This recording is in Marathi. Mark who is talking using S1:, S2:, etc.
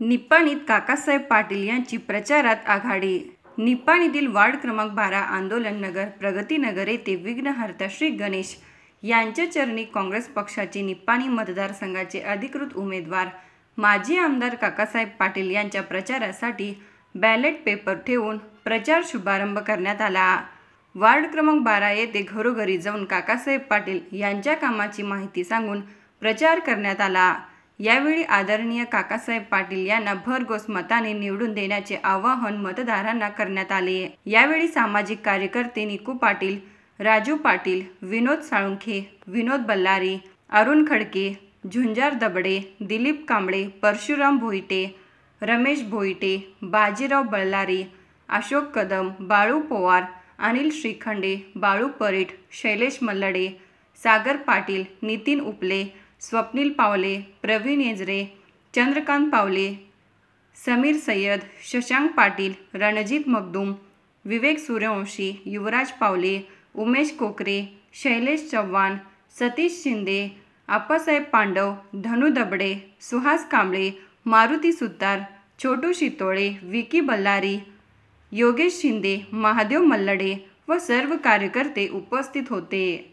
S1: निपाणीत काकासाहेब पाटील यांची प्रचारात आघाडी निपाणीतील वार्ड क्रमांक बारा आंदोलन नगर प्रगतीनगर येथे विघ्नहर्ता श्री गणेश यांच्या चरणी काँग्रेस पक्षाचे निपाणी मतदारसंघाचे अधिकृत उमेदवार माजी आमदार काकासाहेब पाटील यांच्या प्रचारासाठी बॅलेट पेपर ठेवून प्रचार शुभारंभ करण्यात आला वार्ड क्रमांक बारा येथे घरोघरी जाऊन काकासाहेब पाटील यांच्या कामाची माहिती सांगून प्रचार करण्यात आला यावेळी आदरणीय काकासाहेब पाटील यांना भरघोस मताने निवडून देण्याचे आवाहन मतदारांना करण्यात आले यावेळी सामाजिक कार्यकर्ते निकू पाटील राजू पाटील विनोद साळुंखे विनोद बल्लारी अरुण खडके झुंजार दबडे दिलीप कांबळे परशुराम भोईटे रमेश भोईटे बाजीराव बल्लारी अशोक कदम बाळू पोवार अनिल श्रीखंडे बाळू परीट शैलेश मल्लडे सागर पाटील नितीन उपले स्वप्नील पावले प्रवीण येजरे चंद्रकांत पावले समीर सय्यद शशांक पाटील रणजित मगदूम विवेक सूर्यवंशी युवराज पावले उमेश कोकरे शैलेश चव्हाण सतीश शिंदे आप्पासाहेब पांडव धनु दबडे सुहास कांबळे मारुती सुतार छोटू शितोळे विकी बल्लारी योगेश शिंदे महादेव मल्लडे व सर्व कार्यकर्ते उपस्थित होते